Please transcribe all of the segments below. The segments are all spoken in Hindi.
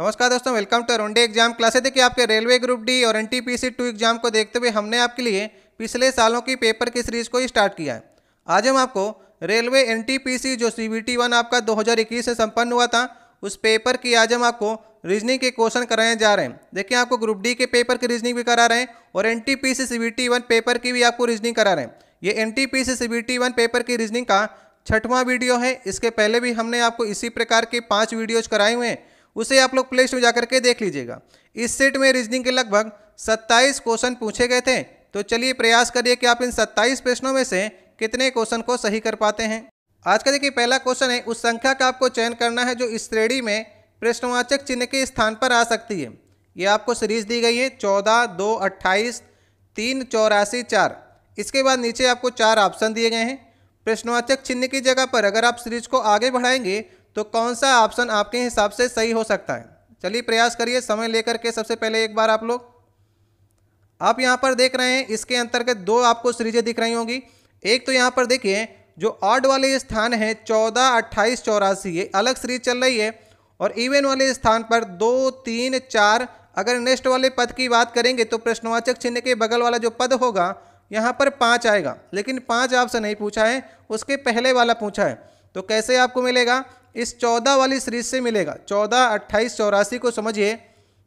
नमस्कार दोस्तों वेलकम टू अरुण एग्जाम क्लासे देखिए आपके रेलवे ग्रुप डी और N T P C two exam को देखते हुए हमने आपके लिए पिछले सालों की पेपर की सीरीज को स्टार्ट किया है आज हम आपको railway N T P C जो सी बी टी वन आपका दो हज़ार इक्कीस से संपन्न हुआ था उस पेपर की आज हम आपको रीजनिंग के क्वेश्चन कराए जा रहे हैं देखिए आपको ग्रुप डी के पेपर की रीजनिंग भी करा रहे हैं और N T P C C B T one paper की भी आपको रीजनिंग करा रहे हैं ये N T P C C B T one paper की रीजनिंग का छठवां वीडियो है इसके पहले भी हमने आपको इसी प्रकार के पाँच वीडियोज कराए हुए हैं उसे आप लोग प्ले स्टोर जाकर के देख लीजिएगा इस सेट में रीजनिंग के लगभग 27 क्वेश्चन पूछे गए थे तो चलिए प्रयास करिए कि आप इन 27 प्रश्नों में से कितने क्वेश्चन को सही कर पाते हैं आज का देखिए पहला क्वेश्चन है उस संख्या का आपको चयन करना है जो इस श्रेणी में प्रश्नवाचक चिन्ह के स्थान पर आ सकती है ये आपको सीरीज दी गई है चौदह दो अट्ठाईस तीन चौरासी चार इसके बाद नीचे आपको चार ऑप्शन दिए गए हैं प्रश्नवाचक चिन्ह की जगह पर अगर आप सीरीज को आगे बढ़ाएंगे तो कौन सा ऑप्शन आपके हिसाब से सही हो सकता है चलिए प्रयास करिए समय लेकर के सबसे पहले एक बार आप लोग आप यहाँ पर देख रहे हैं इसके अंतर्गत दो आपको सीरीजें दिख रही होंगी एक तो यहाँ पर देखिए जो ऑड वाले स्थान है चौदह अट्ठाईस चौरासी ये अलग सीरीज चल रही है और इवन वाले स्थान पर दो तीन चार अगर नेक्स्ट वाले पद की बात करेंगे तो प्रश्नवाचक चिन्ह के बगल वाला जो पद होगा यहाँ पर पाँच आएगा लेकिन पाँच आपसे नहीं पूछा है उसके पहले वाला पूछा है तो कैसे आपको मिलेगा इस चौदह वाली सीरीज से मिलेगा चौदह अट्ठाईस चौरासी को समझिए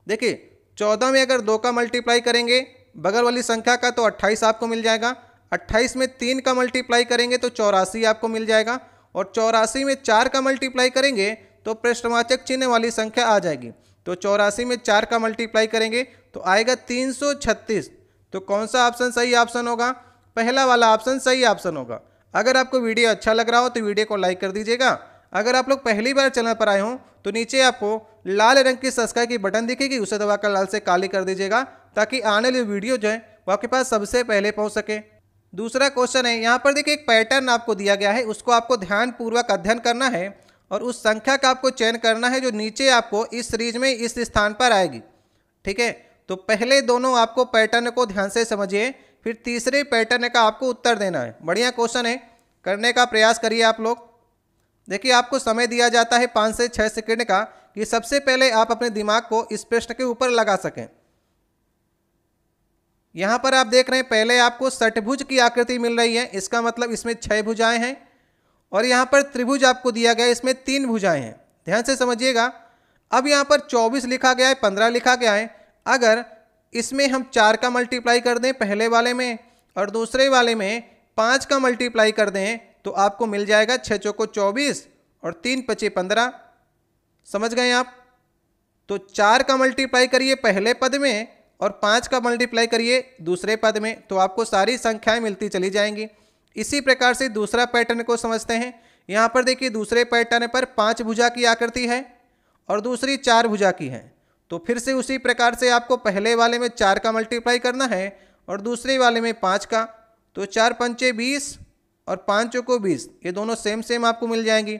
देखिए चौदह में अगर दो का मल्टीप्लाई करेंगे बगल वाली संख्या का तो अट्ठाईस आपको मिल जाएगा अट्ठाईस में तीन का मल्टीप्लाई करेंगे तो चौरासी आपको मिल जाएगा और चौरासी में चार का मल्टीप्लाई करेंगे तो प्रश्नवाचक चिन्ह वाली संख्या आ जाएगी तो चौरासी में चार का मल्टीप्लाई करेंगे तो आएगा तीन सौ छत्तीस तो कौन सा ऑप्शन सही ऑप्शन होगा पहला वाला ऑप्शन सही ऑप्शन होगा अगर आपको वीडियो अच्छा लग रहा हो तो वीडियो को लाइक कर दीजिएगा अगर आप लोग पहली बार चैनल पर आए हों तो नीचे आपको लाल रंग की सब्सक्राइब की बटन दिखेगी उसे दबाकर लाल से काली कर दीजिएगा ताकि आने वाली वीडियो जो है वो आपके पास सबसे पहले पहुँच सके दूसरा क्वेश्चन है यहाँ पर देखिए एक पैटर्न आपको दिया गया है उसको आपको ध्यानपूर्वक अध्ययन करना है और उस संख्या का आपको चयन करना है जो नीचे आपको इस सीरीज में इस स्थान पर आएगी ठीक है तो पहले दोनों आपको पैटर्न को ध्यान से समझिए फिर तीसरे पैटर्न का आपको उत्तर देना है बढ़िया क्वेश्चन है करने का प्रयास करिए आप लोग देखिए आपको समय दिया जाता है पाँच से छः सेकेंड का कि सबसे पहले आप अपने दिमाग को इस प्रश्न के ऊपर लगा सकें यहाँ पर आप देख रहे हैं पहले आपको सठभुज की आकृति मिल रही है इसका मतलब इसमें छः भुजाएं हैं और यहाँ पर त्रिभुज आपको दिया गया है इसमें तीन भुजाएं हैं ध्यान से समझिएगा अब यहाँ पर चौबीस लिखा गया है पंद्रह लिखा गया है अगर इसमें हम चार का मल्टीप्लाई कर दें पहले वाले में और दूसरे वाले में पाँच का मल्टीप्लाई कर दें तो आपको मिल जाएगा छः चौको चौबीस और तीन पचे पंद्रह समझ गए आप तो चार का मल्टीप्लाई करिए पहले पद में और पाँच का मल्टीप्लाई करिए दूसरे पद में तो आपको सारी संख्याएं मिलती चली जाएंगी इसी प्रकार से दूसरा पैटर्न को समझते हैं यहाँ पर देखिए दूसरे पैटर्न पर पाँच भुजा की आकृति है और दूसरी चार भुजा की है तो फिर से उसी प्रकार से आपको पहले वाले में चार का मल्टीप्लाई करना है और दूसरे वाले में पाँच का तो चार पंचे बीस और पाँच चौको बीस ये दोनों सेम सेम आपको मिल जाएंगी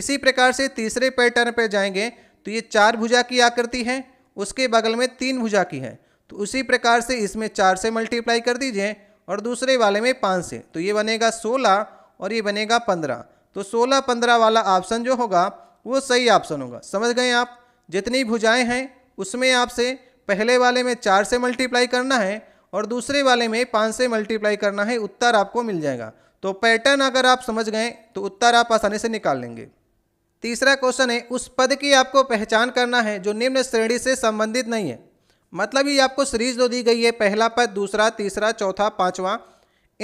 इसी प्रकार से तीसरे पैटर्न पर जाएंगे तो ये चार भुजा की आकृति है उसके बगल में तीन भुजा की है तो उसी प्रकार से इसमें चार से मल्टीप्लाई कर दीजिए और दूसरे वाले में पाँच से तो ये बनेगा सोलह और ये बनेगा पंद्रह तो सोलह पंद्रह वाला ऑप्शन जो होगा वो सही ऑप्शन होगा समझ गए आप जितनी भुजाएं हैं उसमें आपसे पहले वाले में चार से मल्टीप्लाई करना है और दूसरे वाले में पाँच से मल्टीप्लाई करना है उत्तर आपको मिल जाएगा तो पैटर्न अगर आप समझ गए तो उत्तर आप आसानी से निकाल लेंगे तीसरा क्वेश्चन है उस पद की आपको पहचान करना है जो निम्न श्रेणी से संबंधित नहीं है मतलब ये आपको सीरीज दो तो दी गई है पहला पद दूसरा तीसरा चौथा पाँचवा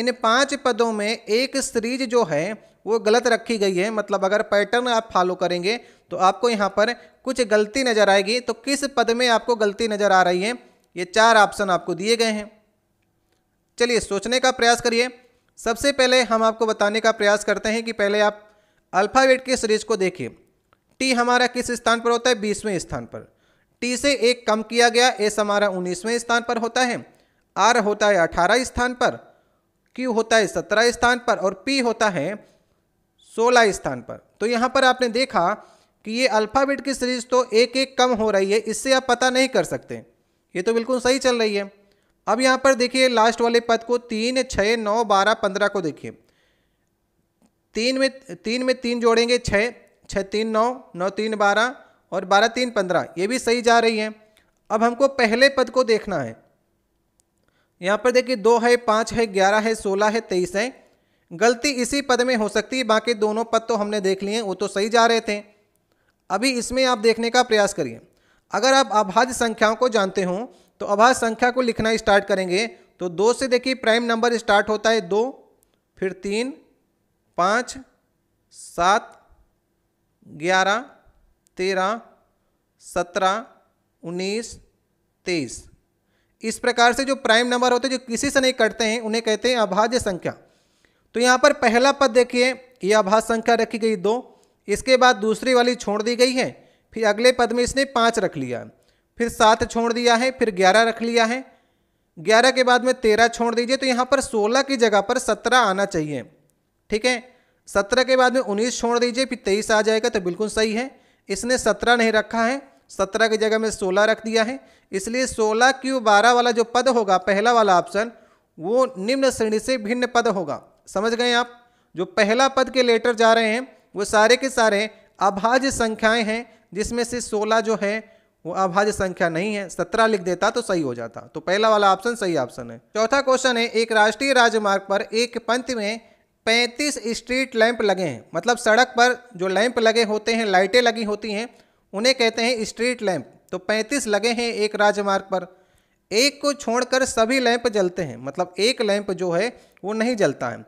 इन पांच पदों में एक सीरीज जो है वो गलत रखी गई है मतलब अगर पैटर्न आप फॉलो करेंगे तो आपको यहाँ पर कुछ गलती नज़र आएगी तो किस पद में आपको गलती नज़र आ रही है ये चार ऑप्शन आपको दिए गए हैं चलिए सोचने का प्रयास करिए सबसे पहले हम आपको बताने का प्रयास करते हैं कि पहले आप अल्फ़ावेट की सीरीज को देखिए टी हमारा किस स्थान पर होता है बीसवें स्थान पर टी से एक कम किया गया एस हमारा उन्नीसवें स्थान पर होता है आर होता है अठारह स्थान पर क्यू होता है सत्रह स्थान पर और पी होता है सोलह स्थान पर तो यहाँ पर आपने देखा कि ये अल्फ़ाबेट की सीरीज तो एक एक कम हो रही है इससे आप पता नहीं कर सकते ये तो बिल्कुल सही चल रही है अब यहाँ पर देखिए लास्ट वाले पद को तीन छः नौ बारह पंद्रह को देखिए तीन में तीन में तीन जोड़ेंगे छः छः तीन नौ नौ तीन बारह और बारह तीन पंद्रह ये भी सही जा रही है अब हमको पहले पद को देखना है यहाँ पर देखिए दो है पाँच है ग्यारह है सोलह है तेईस है गलती इसी पद में हो सकती है बाकी दोनों पद तो हमने देख लिए वो तो सही जा रहे थे अभी इसमें आप देखने का प्रयास करिए अगर आप अभाज्य संख्याओं को जानते हों तो अभाज्य संख्या को लिखना स्टार्ट करेंगे तो दो से देखिए प्राइम नंबर स्टार्ट होता है दो फिर तीन पाँच सात ग्यारह तेरह सत्रह उन्नीस तेईस इस प्रकार से जो प्राइम नंबर होते हैं जो किसी से नहीं कटते हैं उन्हें कहते हैं अभाज्य संख्या तो यहाँ पर पहला पद देखिए ये अभाज्य संख्या रखी गई दो इसके बाद दूसरी वाली छोड़ दी गई है फिर अगले पद में इसने पाँच रख लिया फिर सात छोड़ दिया है फिर ग्यारह रख लिया है ग्यारह के बाद में तेरह छोड़ दीजिए तो यहाँ पर सोलह की जगह पर सत्रह आना चाहिए ठीक है सत्रह के बाद में उन्नीस छोड़ दीजिए फिर तेईस आ जाएगा तो बिल्कुल सही है इसने सत्रह नहीं रखा है सत्रह की जगह में सोलह रख दिया है इसलिए सोलह क्यू बारह वाला जो पद होगा पहला वाला ऑप्शन वो निम्न श्रेणी से भिन्न पद होगा समझ गए आप जो पहला पद के लेटर जा रहे हैं वो सारे के सारे अभाज्य संख्याएं हैं जिसमें से सोलह जो है वो अभाज्य संख्या नहीं है सत्रह लिख देता तो सही हो जाता तो पहला वाला ऑप्शन सही ऑप्शन है चौथा क्वेश्चन है एक राष्ट्रीय राजमार्ग पर एक पंथ में पैंतीस स्ट्रीट लैंप लगे हैं मतलब सड़क पर जो लैंप लगे होते हैं लाइटें लगी होती हैं उन्हें कहते हैं स्ट्रीट लैंप तो पैंतीस लगे हैं एक राजमार्ग पर एक को छोड़कर सभी लैंप जलते हैं मतलब एक लैंप जो है वो नहीं जलता है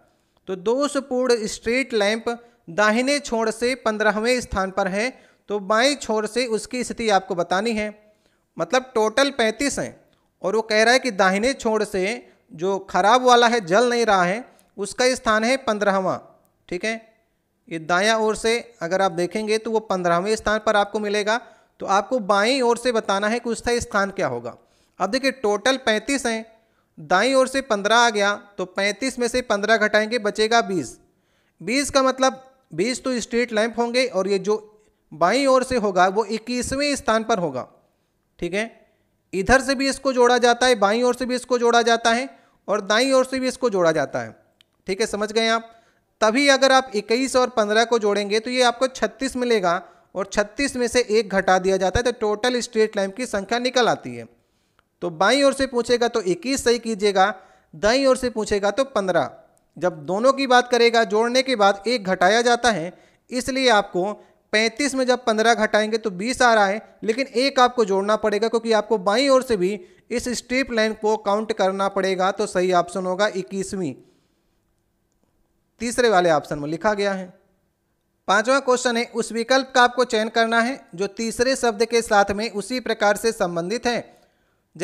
तो दोषपूर्ण स्ट्रीट लैंप दाहिने छोड़ से पंद्रहवें स्थान पर है तो बाएं छोर से उसकी स्थिति आपको बतानी है मतलब टोटल पैंतीस हैं और वो कह रहा है कि दाहिने छोर से जो खराब वाला है जल नहीं रहा है उसका स्थान है पंद्रहवा ठीक है ये दाया ओर से अगर आप देखेंगे तो वो पंद्रहवें स्थान पर आपको मिलेगा तो आपको बाई ओर से बताना है कि उसका स्थान क्या होगा अब देखिए टोटल पैंतीस हैं दाई ओर से पंद्रह आ गया तो पैंतीस में से पंद्रह घटाएंगे बचेगा बीस बीस का मतलब बीस तो स्ट्रीट लैंप होंगे और ये जो बाई ओर से होगा वो इक्कीसवें स्थान पर होगा ठीक है इधर से भी इसको जोड़ा जाता है बाई ओर से भी इसको जोड़ा जाता है और दाई ओर से भी इसको जोड़ा जाता है ठीक है समझ गए आप तभी अगर आप 21 और 15 को जोड़ेंगे तो ये आपको 36 मिलेगा और 36 में से एक घटा दिया जाता है तो टोटल स्ट्रीट लाइन की संख्या निकल आती है तो बाई ओर से पूछेगा तो 21 सही कीजिएगा दाई ओर से पूछेगा तो 15 जब दोनों की बात करेगा जोड़ने के बाद एक घटाया जाता है इसलिए आपको पैंतीस में जब पंद्रह घटाएंगे तो बीस आ रहा है लेकिन एक आपको जोड़ना पड़ेगा क्योंकि आपको बाईं ओर से भी इस स्ट्रीप लाइन को काउंट करना पड़ेगा तो सही ऑप्शन होगा इक्कीसवीं तीसरे वाले ऑप्शन में लिखा गया है पांचवा क्वेश्चन है उस विकल्प का आपको चयन करना है जो तीसरे शब्द के साथ में उसी प्रकार से संबंधित है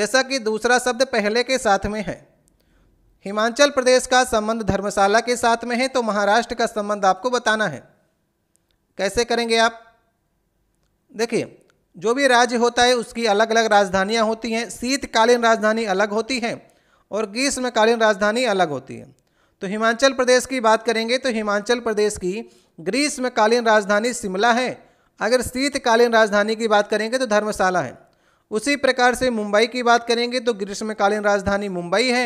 जैसा कि दूसरा शब्द पहले के साथ में है हिमाचल प्रदेश का संबंध धर्मशाला के साथ में है तो महाराष्ट्र का संबंध आपको बताना है कैसे करेंगे आप देखिए जो भी राज्य होता है उसकी अलग अलग राजधानियाँ होती हैं शीतकालीन राजधानी अलग होती है और ग्रीष्मकालीन राजधानी अलग होती है तो हिमाचल प्रदेश की बात करेंगे तो हिमाचल प्रदेश की ग्रीष्मकालीन राजधानी शिमला है अगर शीतकालीन राजधानी की बात करेंगे तो धर्मशाला है उसी प्रकार से मुंबई की बात करेंगे तो ग्रीष्मकालीन राजधानी मुंबई है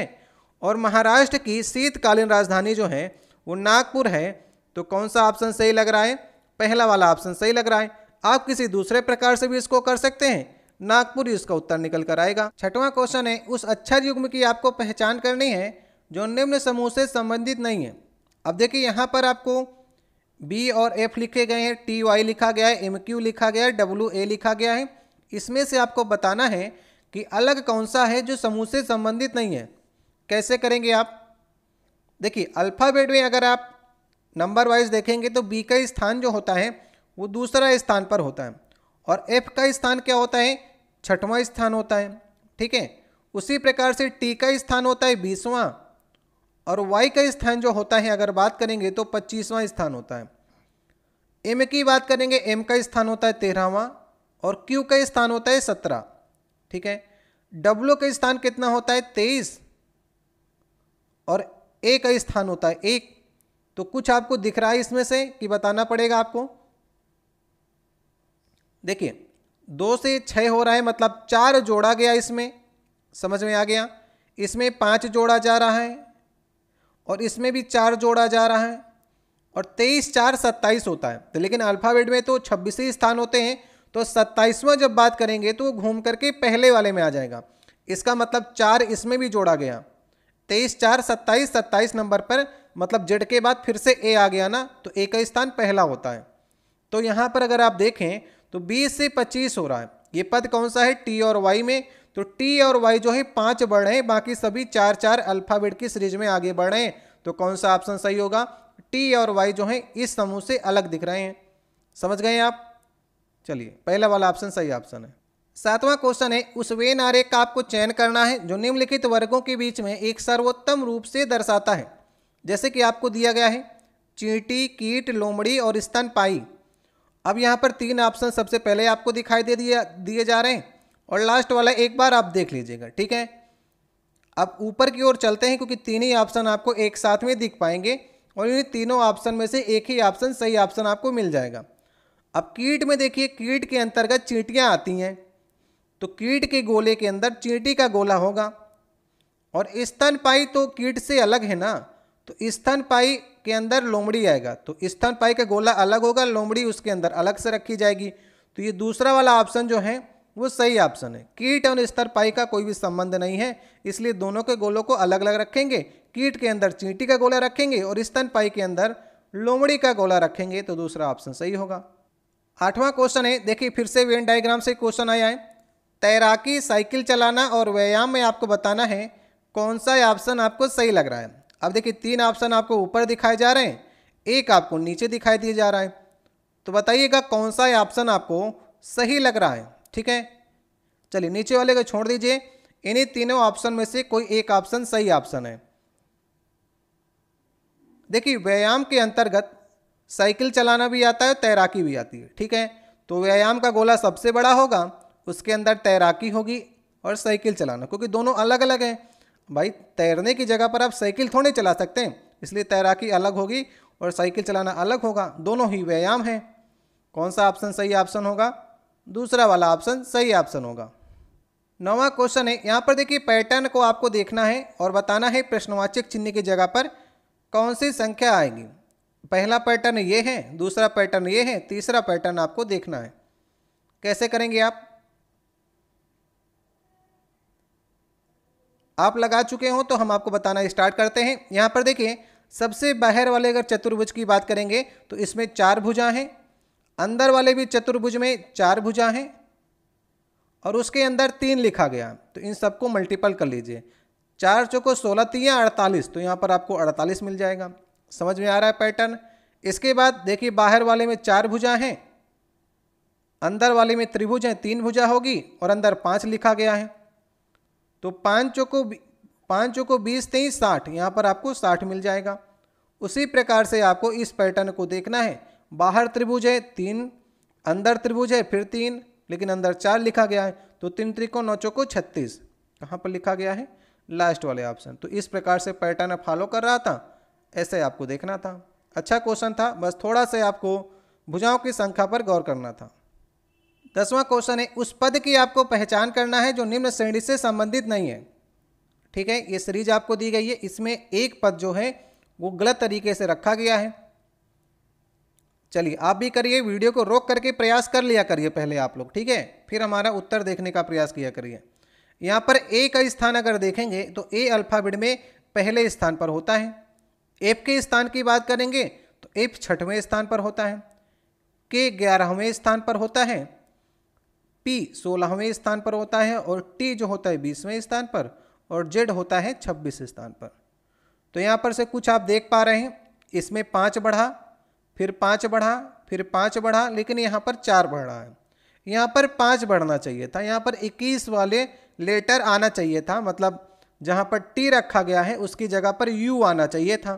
और महाराष्ट्र की शीतकालीन राजधानी जो है वो नागपुर है तो कौन सा ऑप्शन सही लग रहा है पहला वाला ऑप्शन सही लग रहा है आप किसी दूसरे प्रकार से भी इसको कर सकते हैं नागपुरी इसका उत्तर निकल कर आएगा छठवां क्वेश्चन है उस अक्षर अच्छा युग्म की आपको पहचान करनी है जो निम्न समूह से संबंधित नहीं है अब देखिए यहाँ पर आपको बी और एफ लिखे गए हैं टी वाई लिखा गया है एम क्यू लिखा गया है डब्ल्यू ए लिखा गया है इसमें से आपको बताना है कि अलग कौन सा है जो समूह से संबंधित नहीं है कैसे करेंगे आप देखिए अल्फ़ाबेट में अगर आप नंबर वाइज देखेंगे तो बी का स्थान जो होता है वो दूसरा स्थान पर होता है और एफ का स्थान क्या होता है छठवां स्थान होता है ठीक है उसी प्रकार से टी का स्थान होता है बीसवां और वाई का स्थान जो होता है अगर बात करेंगे तो पच्चीसवां स्थान होता है एम की बात करेंगे एम का स्थान होता है तेरहवां और क्यू का स्थान होता है सत्रह ठीक है डब्ल्यू का स्थान कितना होता है तेईस और ए का स्थान होता है एक तो कुछ आपको दिख रहा है इसमें से कि बताना पड़ेगा आपको देखिए दो से छः हो रहा है मतलब चार जोड़ा गया इसमें समझ में आ गया इसमें पाँच जोड़ा जा रहा है और इसमें भी चार जोड़ा जा रहा है और तेईस चार सत्ताईस होता है तो लेकिन अल्फ़ाबेट में तो छब्बीस ही स्थान होते हैं तो सत्ताईसवां जब बात करेंगे तो वो घूम करके पहले वाले में आ जाएगा इसका मतलब चार इसमें भी जोड़ा गया तेईस चार सत्ताईस सत्ताईस नंबर पर मतलब जेड के बाद फिर से ए आ गया ना तो ए का स्थान पहला होता है तो यहाँ पर अगर आप देखें तो बीस से पच्चीस हो रहा है ये पद कौन सा है टी और वाई में तो टी और वाई जो है पांच बढ़ हैं बाकी सभी चार चार अल्फाबेट की सीरीज में आगे बढ़ रहे हैं तो कौन सा ऑप्शन सही होगा टी और वाई जो है इस समूह से अलग दिख रहे हैं समझ गए आप चलिए पहला वाला ऑप्शन सही ऑप्शन है सातवां क्वेश्चन है उस वेन आरेख का आपको चयन करना है जो निम्नलिखित वर्गों के बीच में एक सर्वोत्तम रूप से दर्शाता है जैसे कि आपको दिया गया है चींटी कीट लोमड़ी और स्तनपाई अब यहाँ पर तीन ऑप्शन सबसे पहले आपको दिखाई दे दिया दिए जा रहे हैं और लास्ट वाला एक बार आप देख लीजिएगा ठीक है अब ऊपर की ओर चलते हैं क्योंकि तीन ही ऑप्शन आपको एक साथ में दिख पाएंगे और इन तीनों ऑप्शन में से एक ही ऑप्शन सही ऑप्शन आपको मिल जाएगा अब कीट में देखिए कीट के अंतर्गत चींटियाँ आती हैं तो कीट के गोले के अंदर चींटी का गोला होगा और स्तनपाई तो कीट से अलग है ना तो स्तन पाई के अंदर लोमड़ी आएगा तो पाई का गोला अलग होगा लोमड़ी उसके अंदर अलग से रखी जाएगी तो ये दूसरा वाला ऑप्शन जो है वो सही ऑप्शन है कीट और पाई का कोई भी संबंध नहीं है इसलिए दोनों के गोलों को अलग अलग रखेंगे कीट के अंदर चींटी का गोला रखेंगे और स्तन पाई के अंदर लोमड़ी का गोला रखेंगे तो दूसरा ऑप्शन सही होगा आठवां क्वेश्चन है देखिए फिर से वेन डायग्राम से क्वेश्चन आया है तैराकी साइकिल चलाना और व्यायाम में आपको बताना है कौन सा ऑप्शन आपको सही लग रहा है अब देखिए तीन ऑप्शन आपको ऊपर दिखाए जा रहे हैं एक आपको नीचे दिखाई दिए जा रहा है तो बताइएगा कौन सा ऑप्शन आपको सही लग रहा है ठीक है चलिए नीचे वाले को छोड़ दीजिए इन्हीं तीनों ऑप्शन में से कोई एक ऑप्शन सही ऑप्शन है देखिए व्यायाम के अंतर्गत साइकिल चलाना भी आता है तैराकी भी आती है ठीक है तो व्यायाम का गोला सबसे बड़ा होगा उसके अंदर तैराकी होगी और साइकिल चलाना क्योंकि दोनों अलग अलग हैं भाई तैरने की जगह पर आप साइकिल थोड़े चला सकते हैं इसलिए तैराकी अलग होगी और साइकिल चलाना अलग होगा दोनों ही व्यायाम हैं कौन सा ऑप्शन सही ऑप्शन होगा दूसरा वाला ऑप्शन सही ऑप्शन होगा नवा क्वेश्चन है यहाँ पर देखिए पैटर्न को आपको देखना है और बताना है प्रश्नवाचक चिन्ह की जगह पर कौन सी संख्या आएगी पहला पैटर्न ये है दूसरा पैटर्न ये है तीसरा पैटर्न आपको देखना है कैसे करेंगे आप आप लगा चुके हो तो हम आपको बताना स्टार्ट करते हैं यहाँ पर देखिए सबसे बाहर वाले अगर चतुर्भुज की बात करेंगे तो इसमें चार भुजा हैं अंदर वाले भी चतुर्भुज में चार भुजा हैं और उसके अंदर तीन लिखा गया तो इन सबको मल्टीपल कर लीजिए चार चौको सोलह तिया अड़तालीस तो यहाँ पर आपको अड़तालीस मिल जाएगा समझ में आ रहा है पैटर्न इसके बाद देखिए बाहर वाले में चार भुजा हैं अंदर वाले में त्रिभुज हैं तीन भुजा होगी और अंदर पाँच लिखा गया है तो पाँचों को पाँचों को बीस तेईस साठ यहाँ पर आपको साठ मिल जाएगा उसी प्रकार से आपको इस पैटर्न को देखना है बाहर त्रिभुज है तीन अंदर त्रिभुज है फिर तीन लेकिन अंदर चार लिखा गया है तो तीन त्रिको नौ चौको छत्तीस कहाँ पर लिखा गया है लास्ट वाले ऑप्शन तो इस प्रकार से पैटर्न फॉलो कर रहा था ऐसे आपको देखना था अच्छा क्वेश्चन था बस थोड़ा सा आपको भुजाओं की संख्या पर गौर करना था दसवां क्वेश्चन है उस पद की आपको पहचान करना है जो निम्न श्रेणी से संबंधित नहीं है ठीक है ये सीरीज आपको दी गई है इसमें एक पद जो है वो गलत तरीके से रखा गया है चलिए आप भी करिए वीडियो को रोक करके प्रयास कर लिया करिए पहले आप लोग ठीक है फिर हमारा उत्तर देखने का प्रयास किया करिए यहाँ पर ए का स्थान अगर देखेंगे तो ए अल्फ़ाबेट में पहले स्थान पर होता है एफ के स्थान की बात करेंगे तो एफ छठवें स्थान पर होता है के ग्यारहवें स्थान पर होता है पी सोलहवें स्थान पर होता है और टी जो होता है बीसवें स्थान पर और जेड होता है छब्बीस स्थान पर तो यहाँ पर से कुछ आप देख पा रहे हैं इसमें पाँच बढ़ा फिर पाँच बढ़ा फिर पाँच बढ़ा लेकिन यहाँ पर चार बढ़ा है यहाँ पर पाँच बढ़ना चाहिए था यहाँ पर इक्कीस वाले लेटर आना चाहिए था मतलब जहाँ पर टी रखा गया है उसकी जगह पर यू आना चाहिए था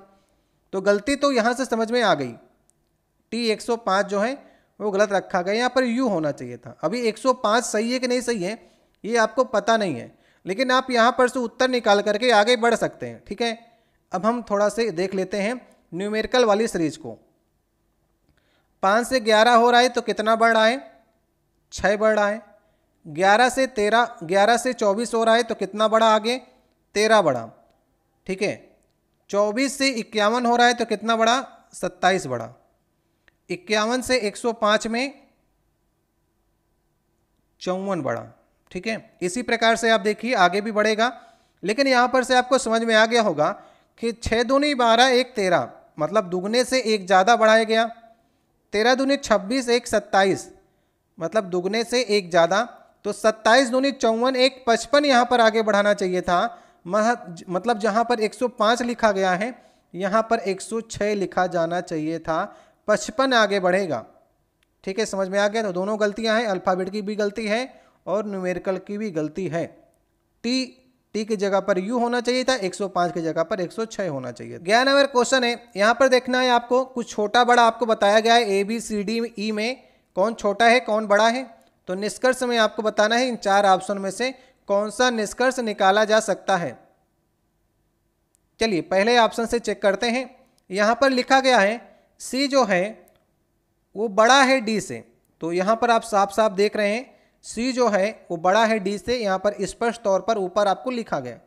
तो गलती तो यहाँ से समझ में आ गई टी एक जो है वो गलत रखा गया यहाँ पर यू होना चाहिए था अभी 105 सही है कि नहीं सही है ये आपको पता नहीं है लेकिन आप यहाँ पर से उत्तर निकाल करके आगे बढ़ सकते हैं ठीक है अब हम थोड़ा से देख लेते हैं न्यूमेरिकल वाली सीरीज को पाँच से ग्यारह हो रहा है तो कितना बढ़ रहा है छः बढ़ रहा है ग्यारह से तेरह ग्यारह से चौबीस हो रहा है तो कितना बढ़ा आगे तेरह बढ़ा ठीक है चौबीस से इक्यावन हो रहा है तो कितना बढ़ा सत्ताईस बढ़ा इक्यावन से 105 में चौवन बढ़ा ठीक है इसी प्रकार से आप देखिए आगे भी बढ़ेगा लेकिन यहाँ पर से आपको समझ में आ गया होगा कि छह दूनी बारह एक तेरह मतलब दुगने से एक ज़्यादा बढ़ाया गया तेरह दूनी छब्बीस एक सत्ताईस मतलब दुगने से एक ज़्यादा तो सत्ताईस दूनी चौवन एक पचपन यहाँ पर आगे बढ़ाना चाहिए था मतलब जहाँ पर 105 लिखा गया है यहाँ पर 106 लिखा जाना चाहिए था पचपन आगे बढ़ेगा ठीक है समझ में आ गया तो दोनों गलतियां हैं अल्फ़ाबेट की भी गलती है और न्यूमेरिकल की भी गलती है टी टी की जगह पर यू होना चाहिए था 105 की जगह पर 106 होना चाहिए ग्यारह नंबर क्वेश्चन है यहाँ पर देखना है आपको कुछ छोटा बड़ा आपको बताया गया है ए बी सी डी ई में कौन छोटा है कौन बड़ा है तो निष्कर्ष में आपको बताना है इन चार ऑप्शन में से कौन सा निष्कर्ष निकाला जा सकता है चलिए पहले ऑप्शन से चेक करते हैं यहाँ पर लिखा गया है सी जो है वो बड़ा है डी से तो यहाँ पर आप साफ साफ देख रहे हैं सी जो है वो बड़ा है डी से यहाँ पर स्पष्ट तौर पर ऊपर आपको लिखा गया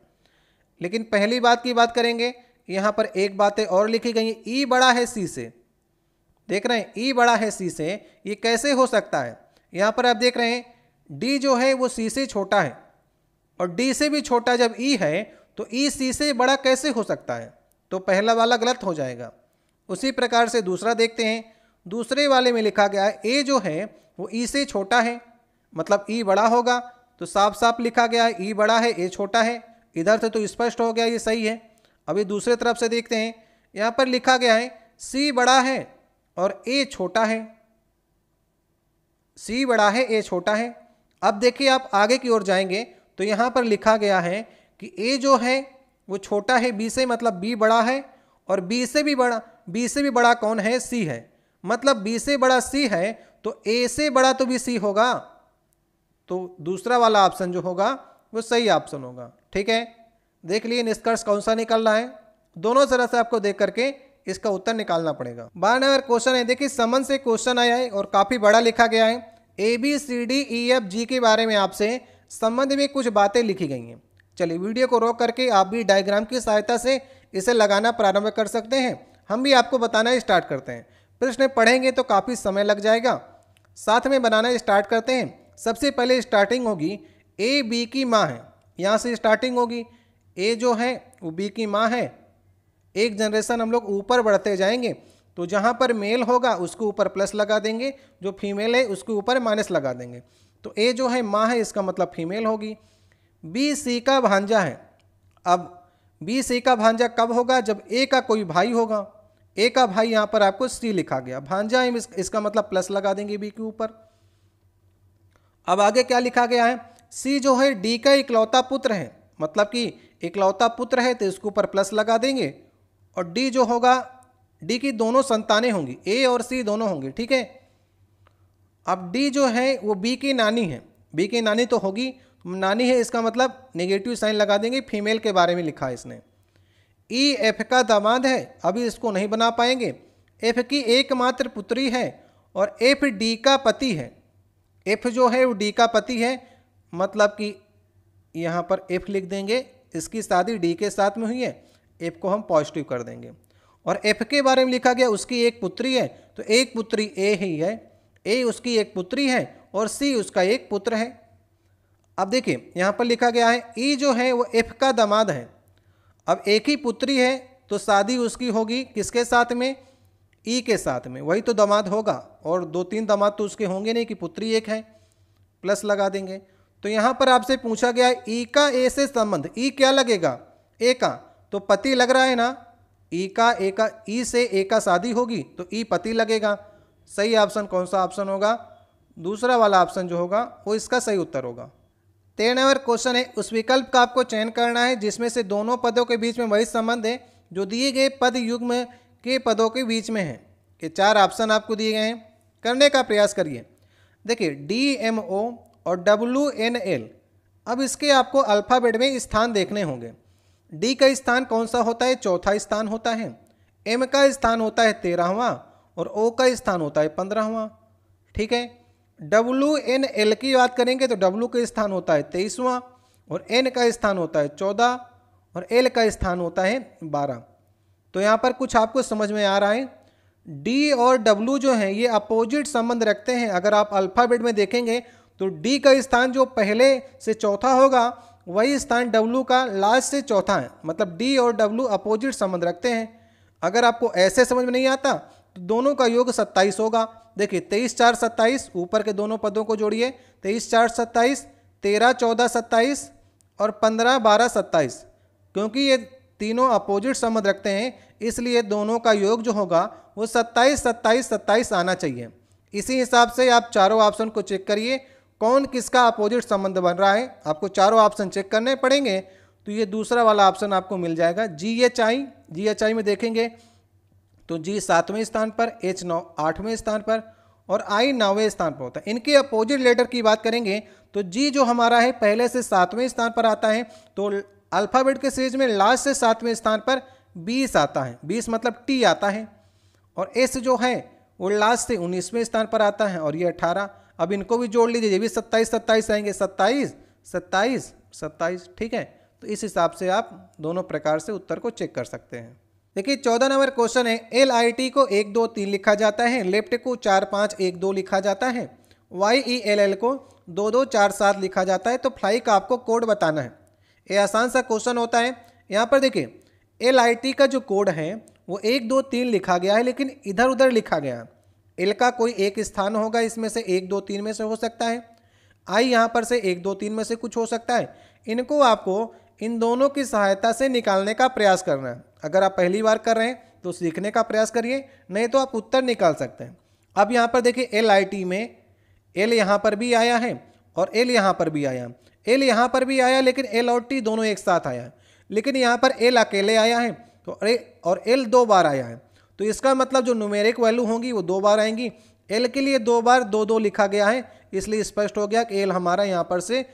लेकिन पहली बात की बात करेंगे यहाँ पर एक बातें और लिखी गई ई e बड़ा है सी से देख रहे हैं ई e बड़ा है सी से ये कैसे हो सकता है यहाँ पर आप देख रहे हैं डी जो है वो सी से छोटा है और डी से भी छोटा जब ई e है तो ई सी से बड़ा कैसे हो सकता है तो पहला वाला गलत हो जाएगा उसी प्रकार से दूसरा देखते हैं दूसरे वाले में लिखा गया है ए जो है वो ई से छोटा है मतलब ई बड़ा होगा तो साफ साफ लिखा गया है ई बड़ा है ए छोटा है इधर से तो स्पष्ट हो गया ये सही है अभी दूसरे तरफ से देखते हैं यहाँ पर लिखा गया है सी बड़ा है और ए छोटा है सी बड़ा है ए छोटा है अब देखिए आप आगे की ओर जाएंगे तो यहाँ पर लिखा गया है कि ए जो है वो छोटा है बी से मतलब बी बड़ा है और बी से भी बड़ा बी से भी बड़ा कौन है सी है मतलब बी से बड़ा सी है तो ए से बड़ा तो भी सी होगा तो दूसरा वाला ऑप्शन जो होगा वो सही ऑप्शन होगा ठीक है देख लिए निष्कर्ष कौन सा निकलना है दोनों तरह से आपको देख करके इसका उत्तर निकालना पड़ेगा बारह नंबर क्वेश्चन है देखिए समन से क्वेश्चन आया है और काफ़ी बड़ा लिखा गया है A B C D E F G के बारे में आपसे संबंध में कुछ बातें लिखी गई हैं चलिए वीडियो को रोक करके आप भी डायग्राम की सहायता से इसे लगाना प्रारंभ कर सकते हैं हम भी आपको बताना स्टार्ट करते हैं प्रश्न पढ़ेंगे तो काफ़ी समय लग जाएगा साथ में बनाना स्टार्ट करते हैं सबसे पहले स्टार्टिंग होगी ए बी की माँ है यहाँ से स्टार्टिंग होगी ए जो है वो बी की माँ है एक जनरेशन हम लोग ऊपर बढ़ते जाएंगे तो जहाँ पर मेल होगा उसको ऊपर प्लस लगा देंगे जो फीमेल है उसके ऊपर माइनस लगा देंगे तो ए जो है माँ है इसका मतलब फीमेल होगी बी सी का भांजा है अब बी सी का भांजा कब होगा जब ए का कोई भाई होगा ए का भाई यहाँ पर आपको सी लिखा गया भांजा इस, इसका मतलब प्लस लगा देंगे बी के ऊपर अब आगे क्या लिखा गया है सी जो है डी का इकलौता पुत्र है मतलब कि इकलौता पुत्र है तो इसके ऊपर प्लस लगा देंगे और डी जो होगा डी की दोनों संतानें होंगी ए और सी दोनों होंगे ठीक है अब डी जो है वो बी की नानी है बी की नानी तो होगी नानी है इसका मतलब नेगेटिव साइन लगा देंगे फीमेल के बारे में लिखा है इसने ई एफ का दामाद है अभी इसको नहीं बना पाएंगे एफ की एकमात्र पुत्री है और एफ डी का पति है एफ जो है वो डी का पति है मतलब कि यहाँ पर एफ लिख देंगे इसकी शादी डी के साथ में हुई है एफ को हम पॉजिटिव कर देंगे और एफ के बारे में लिखा गया उसकी एक पुत्री है तो एक पुत्री ए ही है ए उसकी एक पुत्री है और सी उसका एक पुत्र है अब देखिए यहाँ पर लिखा गया है ई जो है वो एफ का दामाद है अब एक ही पुत्री है तो शादी उसकी होगी किसके साथ में ई के साथ में वही तो दामाद होगा और दो तीन दामाद तो उसके होंगे नहीं कि पुत्री एक है प्लस लगा देंगे तो यहाँ पर आपसे पूछा गया ई का ए से संबंध ई क्या लगेगा ए का तो पति लग रहा है ना ई का ए का ई से ए का शादी होगी तो ई पति लगेगा सही ऑप्शन कौन सा ऑप्शन होगा दूसरा वाला ऑप्शन जो होगा वो इसका सही उत्तर होगा तेरह नंबर क्वेश्चन है उस विकल्प का आपको चयन करना है जिसमें से दोनों पदों के बीच में वही संबंध है जो दिए गए पद युग्म के पदों के बीच में है ये चार ऑप्शन आपको दिए गए हैं करने का प्रयास करिए देखिए डी एम ओ और डब्ल्यू एन एल अब इसके आपको अल्फ़ाबेट में स्थान देखने होंगे डी का स्थान कौन सा होता है चौथा स्थान होता है एम का स्थान होता है तेरहवा और ओ का स्थान होता है पंद्रहवा ठीक है डब्लू एन एल की बात करेंगे तो डब्लू का स्थान होता है तेईसवां और एन का स्थान होता है चौदह और एल का स्थान होता है बारह तो यहाँ पर कुछ आपको समझ में आ रहा है डी और डब्लू जो हैं ये अपोजिट संबंध रखते हैं अगर आप अल्फ़ाबेट में देखेंगे तो डी का स्थान जो पहले से चौथा होगा वही स्थान डब्लू का लास्ट से चौथा है मतलब डी और डब्लू अपोजिट संबंध रखते हैं अगर आपको ऐसे समझ में नहीं आता तो दोनों का योग सत्ताईस होगा देखिए तेईस चार सत्ताईस ऊपर के दोनों पदों को जोड़िए तेईस चार सत्ताईस तेरह चौदह सत्ताईस और पंद्रह बारह सत्ताईस क्योंकि ये तीनों अपोजिट संबंध रखते हैं इसलिए दोनों का योग जो होगा वो सत्ताईस सत्ताईस सत्ताईस आना चाहिए इसी हिसाब से आप चारों ऑप्शन को चेक करिए कौन किसका अपोजिट संबंध बन रहा है आपको चारों ऑप्शन चेक करने पड़ेंगे तो ये दूसरा वाला ऑप्शन आपको मिल जाएगा जी H I ji H I में देखेंगे तो जी सातवें स्थान पर एच नौ आठवें स्थान पर और आई नौवें स्थान पर होता है इनके अपोजिट लेटर की बात करेंगे तो जी जो हमारा है पहले से सातवें स्थान पर आता है तो अल्फ़ाबेट के सीरीज में लास्ट से सातवें स्थान पर बीस आता है बीस मतलब टी आता है और एस जो है वो लास्ट से उन्नीसवें स्थान पर आता है और ये अठारह अब इनको भी जोड़ लीजिए ये भी सत्ताईस सत्ताईस आएंगे सत्ताईस सत्ताईस सत्ताईस ठीक है तो इस हिसाब से आप दोनों प्रकार से उत्तर को चेक कर सकते हैं देखिए चौदह नंबर क्वेश्चन है एल आई टी को एक दो तीन लिखा जाता है लेफ्ट को चार पाँच एक दो लिखा जाता है वाई ई एल एल को दो दो चार सात लिखा जाता है तो फ्लाई का आपको कोड बताना है ये आसान सा क्वेश्चन होता है यहाँ पर देखिए एल आई टी का जो कोड है वो एक दो तीन लिखा गया है लेकिन इधर उधर लिखा गया है एल का कोई एक स्थान होगा इसमें से एक दो तीन में से हो सकता है आई यहाँ पर से एक दो तीन में से कुछ हो सकता है इनको आपको इन दोनों की सहायता से निकालने का प्रयास करना है अगर आप पहली बार कर रहे हैं तो सीखने का प्रयास करिए नहीं तो आप उत्तर निकाल सकते हैं अब यहाँ पर देखिए एल आई टी में एल यहाँ पर भी आया है और एल यहाँ पर भी आया एल यहाँ पर भी आया लेकिन एल और टी दोनों एक साथ आया लेकिन यहाँ पर एल अकेले आया है तो अरे और एल दो बार आया है तो इसका मतलब जो न्यूमेरिक वैल्यू होंगी वो दो बार आएंगी एल के लिए दो बार दो दो लिखा गया है इसलिए स्पष्ट हो गया कि एल हमारा यहाँ पर से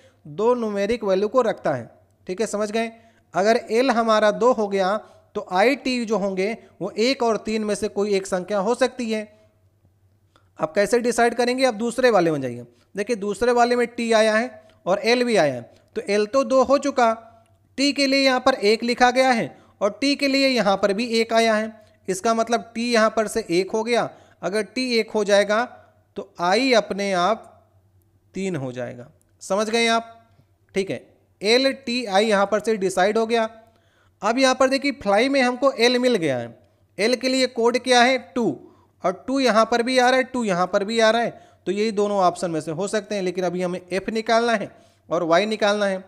दो न्यूमेरिक वैल्यू को रखता है ठीक है समझ गए अगर एल हमारा दो हो गया तो आई टी जो होंगे वो एक और तीन में से कोई एक संख्या हो सकती है आप कैसे डिसाइड करेंगे आप दूसरे वाले में जाइए देखिए दूसरे वाले में टी आया है और एल भी आया है तो एल तो दो हो चुका टी के लिए यहाँ पर एक लिखा गया है और टी के लिए यहाँ पर भी एक आया है इसका मतलब टी यहाँ पर से एक हो गया अगर टी एक हो जाएगा तो आई अपने आप तीन हो जाएगा समझ गए आप ठीक है एल टी आई यहाँ पर से डिसाइड हो गया अब यहाँ पर देखिए फ्लाई में हमको एल मिल गया है एल के लिए कोड क्या है टू और टू यहाँ पर भी आ रहा है टू यहाँ पर भी आ रहा है तो यही दोनों ऑप्शन में से हो सकते हैं लेकिन अभी हमें एफ निकालना है और वाई निकालना है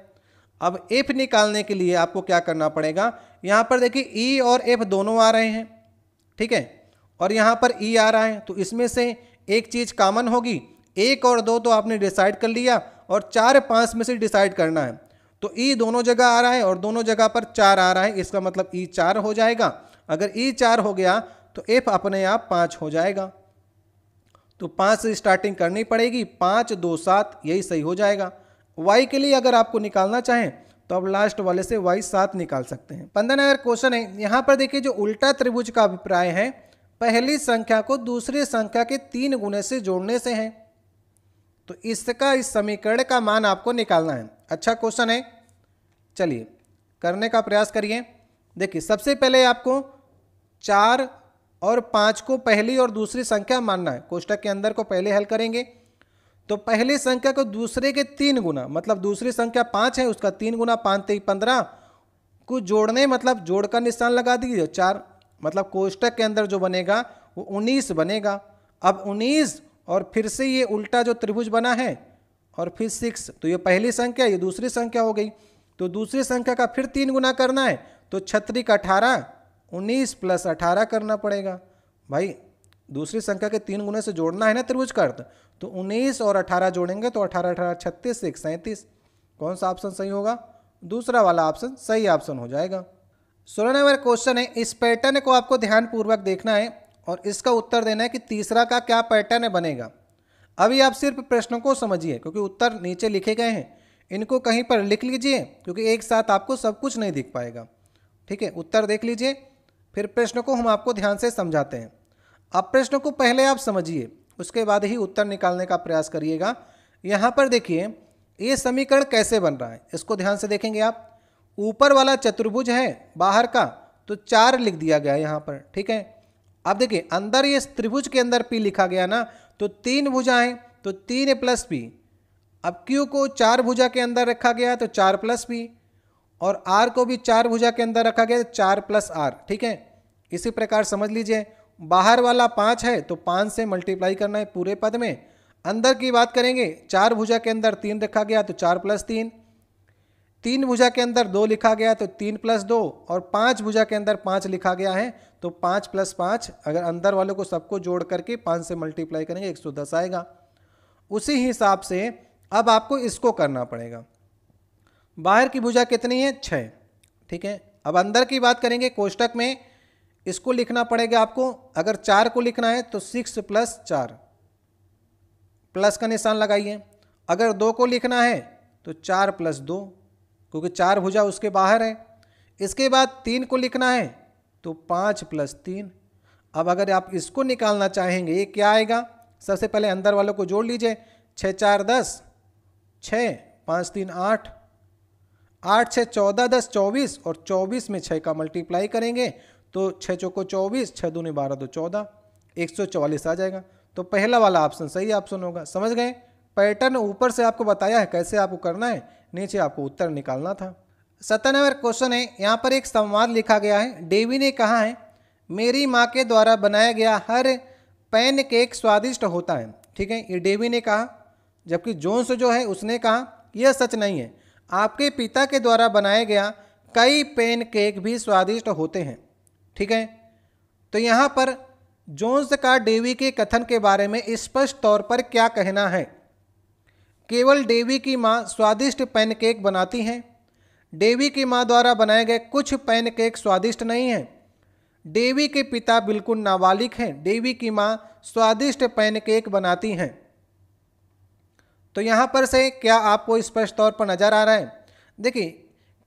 अब एफ निकालने के लिए आपको क्या करना पड़ेगा यहाँ पर देखिए ई e और एफ दोनों आ रहे हैं ठीक है और यहाँ पर ई e आ रहा है तो इसमें से एक चीज़ कामन होगी एक और दो तो आपने डिसाइड कर लिया और चार पाँच में से डिसाइड करना है तो ई दोनों जगह आ रहा है और दोनों जगह पर चार आ रहा है इसका मतलब ई चार हो जाएगा अगर ई चार हो गया तो एफ अपने आप पाँच हो जाएगा तो पाँच से स्टार्टिंग करनी पड़ेगी पाँच दो सात यही सही हो जाएगा वाई के लिए अगर आपको निकालना चाहें तो आप लास्ट वाले से वाई सात निकाल सकते हैं पंद्रह नंबर क्वेश्चन है यहाँ पर देखिए जो उल्टा त्रिभुज का अभिप्राय है पहली संख्या को दूसरी संख्या के तीन गुने से जोड़ने से है तो इसका इस समीकरण का मान आपको निकालना है अच्छा क्वेश्चन है चलिए करने का प्रयास करिए देखिए सबसे पहले आपको चार और पाँच को पहली और दूसरी संख्या मानना है कोष्टक के अंदर को पहले हल करेंगे तो पहली संख्या को दूसरे के तीन गुना मतलब दूसरी संख्या पाँच है उसका तीन गुना पाँच तेईस पंद्रह को जोड़ने मतलब जोड़ का निशान लगा दीजिए चार मतलब कोष्टक के अंदर जो बनेगा वो उन्नीस बनेगा अब उन्नीस और फिर से ये उल्टा जो त्रिभुज बना है और फिर सिक्स तो ये पहली संख्या ये दूसरी संख्या हो गई तो दूसरी संख्या का फिर तीन गुना करना है तो छत्री का अठारह उन्नीस प्लस अठारह करना पड़ेगा भाई दूसरी संख्या के तीन गुने से जोड़ना है ना त्रिभुज कर्त तो उन्नीस और अठारह जोड़ेंगे तो अठारह अठारह छत्तीस एक सैंतीस कौन सा ऑप्शन सही होगा दूसरा वाला ऑप्शन सही ऑप्शन हो जाएगा सोलह नंबर क्वेश्चन है इस पैटर्न को आपको ध्यानपूर्वक देखना है और इसका उत्तर देना है कि तीसरा का क्या पैटर्न बनेगा अभी आप सिर्फ प्रश्नों को समझिए क्योंकि उत्तर नीचे लिखे गए हैं इनको कहीं पर लिख लीजिए क्योंकि एक साथ आपको सब कुछ नहीं दिख पाएगा ठीक है उत्तर देख लीजिए फिर प्रश्न को हम आपको ध्यान से समझाते हैं अब प्रश्न को पहले आप समझिए उसके बाद ही उत्तर निकालने का प्रयास करिएगा यहाँ पर देखिए ये समीकरण कैसे बन रहा है इसको ध्यान से देखेंगे आप ऊपर वाला चतुर्भुज है बाहर का तो चार लिख दिया गया यहाँ पर ठीक है अब देखिए अंदर ये त्रिभुज के अंदर पी लिखा गया ना तो तीन भुजा है तो तीन ए प्लस पी अब क्यू को चार भुजा के अंदर रखा गया तो चार प्लस पी और आर को भी चार भुजा के अंदर रखा गया तो चार प्लस आर ठीक है इसी प्रकार समझ लीजिए बाहर वाला पाँच है तो पाँच से मल्टीप्लाई करना है पूरे पद में अंदर की बात करेंगे चार भुजा के अंदर तीन रखा गया तो चार प्लस तीन तीन भुजा के अंदर दो लिखा गया तो तीन प्लस दो और पाँच भुजा के अंदर पाँच लिखा गया है तो पाँच प्लस पाँच अगर अंदर वालों को सबको जोड़ करके पाँच से मल्टीप्लाई करेंगे एक सौ दस आएगा उसी हिसाब से अब आपको इसको करना पड़ेगा बाहर की भुजा कितनी है छः ठीक है अब अंदर की बात करेंगे कोष्टक में इसको लिखना पड़ेगा आपको अगर चार को लिखना है तो सिक्स प्लस चार प्लस का निशान लगाइए अगर दो को लिखना है तो चार प्लस दो क्योंकि चार भुजा उसके बाहर है इसके बाद तीन को लिखना है तो पाँच प्लस तीन अब अगर आप इसको निकालना चाहेंगे ये क्या आएगा सबसे पहले अंदर वालों को जोड़ लीजिए छः चार दस छः पाँच तीन आठ आठ छः चौदह दस चौबीस और चौबीस में छः का मल्टीप्लाई करेंगे तो छः चौको चौबीस छः दूनी बारह दो चौदह एक सौ चवालीस आ जाएगा तो पहला वाला ऑप्शन सही ऑप्शन होगा समझ गए पैटर्न ऊपर से आपको बताया है कैसे आपको करना है नीचे आपको उत्तर निकालना था नंबर क्वेश्चन है यहाँ पर एक संवाद लिखा गया है डेवी ने कहा है मेरी माँ के द्वारा बनाया गया हर पैन केक स्वादिष्ट होता है ठीक है ये डेवी ने कहा जबकि जोन्स जो है उसने कहा यह सच नहीं है आपके पिता के द्वारा बनाया गया कई पेन केक भी स्वादिष्ट होते हैं ठीक है तो यहाँ पर जोन्स का डेवी के कथन के बारे में स्पष्ट तौर पर क्या कहना है केवल डेवी की माँ स्वादिष्ट पैनकेक बनाती हैं डेवी की माँ द्वारा बनाए गए कुछ पैनकेक स्वादिष्ट नहीं हैं डेवी के पिता बिल्कुल नाबालिग हैं डेवी की माँ स्वादिष्ट पैनकेक बनाती हैं तो यहाँ पर से क्या आपको स्पष्ट तौर पर नज़र आ रहा है देखिए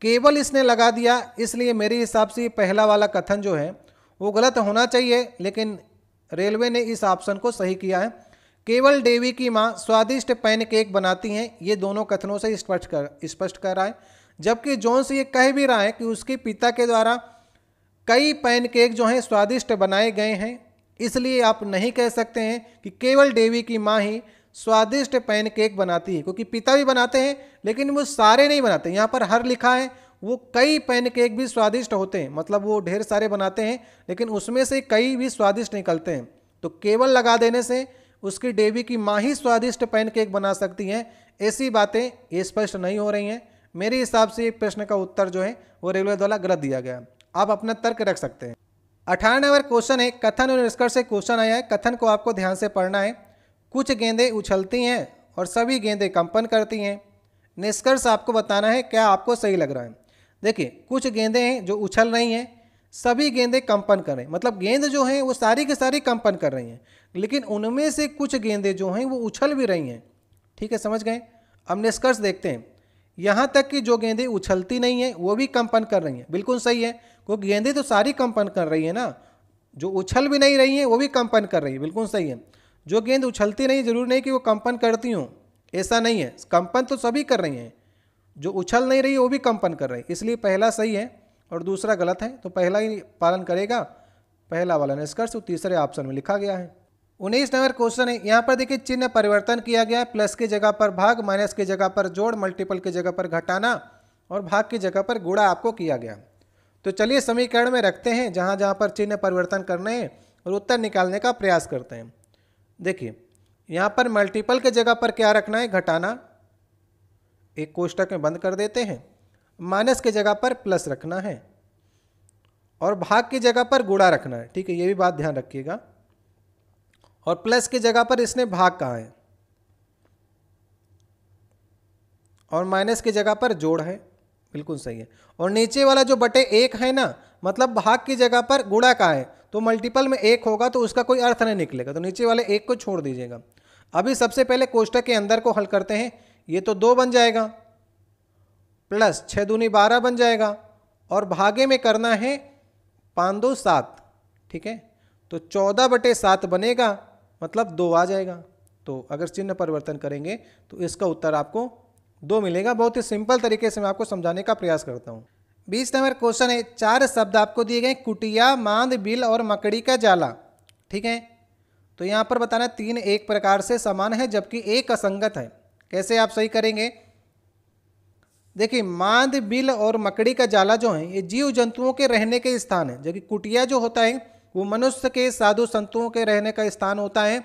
केवल इसने लगा दिया इसलिए मेरे हिसाब से पहला वाला कथन जो है वो गलत होना चाहिए लेकिन रेलवे ने इस ऑप्शन को सही किया है केवल डेवी की माँ स्वादिष्ट पैनकेक बनाती हैं ये दोनों कथनों से स्पष्ट कर स्पष्ट कर रहा है जबकि जोन्स ये कह भी रहा है कि उसके पिता के द्वारा कई पैनकेक जो हैं स्वादिष्ट बनाए गए हैं इसलिए आप नहीं कह सकते हैं कि केवल डेवी की माँ ही स्वादिष्ट पैनकेक बनाती है क्योंकि पिता भी बनाते हैं लेकिन वो सारे नहीं बनाते यहाँ पर हर लिखा है वो कई पैनकेक भी स्वादिष्ट होते हैं मतलब वो ढेर सारे बनाते हैं लेकिन उसमें से कई भी स्वादिष्ट निकलते हैं तो केवल लगा देने से उसकी डेवी की माँ ही स्वादिष्ट पैनकेक बना सकती हैं ऐसी बातें ये स्पष्ट नहीं हो रही हैं मेरे हिसाब से एक प्रश्न का उत्तर जो है वो रेलवे द्वारा गलत दिया गया आप अपना तर्क रख सकते हैं अठारह नंबर क्वेश्चन है कथन और निष्कर्ष से क्वेश्चन आया है कथन को आपको ध्यान से पढ़ना है कुछ गेंदें उछलती हैं और सभी गेंदें कंपन करती हैं निष्कर्ष आपको बताना है क्या आपको सही लग रहा है देखिए कुछ गेंदें हैं जो उछल रही हैं सभी गेंदें कंपन कर रहे हैं मतलब गेंद जो हैं वो सारी की सारी कंपन कर रही हैं लेकिन उनमें से कुछ गेंदें जो हैं वो उछल भी रही हैं ठीक है समझ गए अब निष्कर्ष देखते हैं यहाँ तक कि जो गेंदे उछलती नहीं है वो भी कंपन कर रही हैं बिल्कुल सही है क्योंकि गेंदे तो सारी कंपन कर रही है ना जो उछल भी नहीं रही हैं वो भी कंपन कर रही है बिल्कुल सही है जो गेंद उछलती नहीं जरूर नहीं कि वो कंपन करती हूँ ऐसा नहीं है कंपन तो सभी कर रही हैं जो उछल नहीं रही है वो भी कंपन कर रही है इसलिए पहला सही है और दूसरा गलत है तो पहला ही पालन करेगा पहला वाला निष्कर्ष तो तीसरे ऑप्शन में लिखा गया है उन्नीस नंबर क्वेश्चन है यहाँ पर देखिए चिन्ह परिवर्तन किया गया है प्लस की जगह पर भाग माइनस की जगह पर जोड़ मल्टीपल की जगह पर घटाना और भाग की जगह पर गुड़ा आपको किया गया तो चलिए समीकरण में रखते हैं जहाँ जहाँ पर चिन्ह परिवर्तन करने हैं और उत्तर निकालने का प्रयास करते हैं देखिए यहाँ पर मल्टीपल के जगह पर क्या रखना है घटाना एक कोष्टक में बंद कर देते हैं माइनस के जगह पर प्लस रखना है और भाग की जगह पर गुड़ा रखना है ठीक है ये भी बात ध्यान रखिएगा और प्लस की जगह पर इसने भाग कहा है और माइनस की जगह पर जोड़ है बिल्कुल सही है और नीचे वाला जो बटे एक है ना मतलब भाग की जगह पर गुड़ा का है तो मल्टीपल में एक होगा तो उसका कोई अर्थ नहीं निकलेगा तो नीचे वाले एक को छोड़ दीजिएगा अभी सबसे पहले कोष्टक के अंदर को हल करते हैं ये तो दो बन जाएगा प्लस छः दूनी बारह बन जाएगा और भागे में करना है पाँच दो सात ठीक है तो चौदह बटे सात बनेगा मतलब दो आ जाएगा तो अगर चिन्ह परिवर्तन करेंगे तो इसका उत्तर आपको दो मिलेगा बहुत ही सिंपल तरीके से मैं आपको समझाने का प्रयास करता हूँ बीस नंबर क्वेश्चन है चार शब्द आपको दिए गए कुटिया मांद बिल और मकड़ी का जाला ठीक है तो यहाँ पर बताना तीन एक प्रकार से समान है जबकि एक असंगत है कैसे आप सही करेंगे देखिए मांद बिल और मकड़ी का जाला जो है ये जीव जंतुओं के रहने के स्थान है जबकि कुटिया जो होता है वो मनुष्य के साधु संतों के रहने का स्थान होता है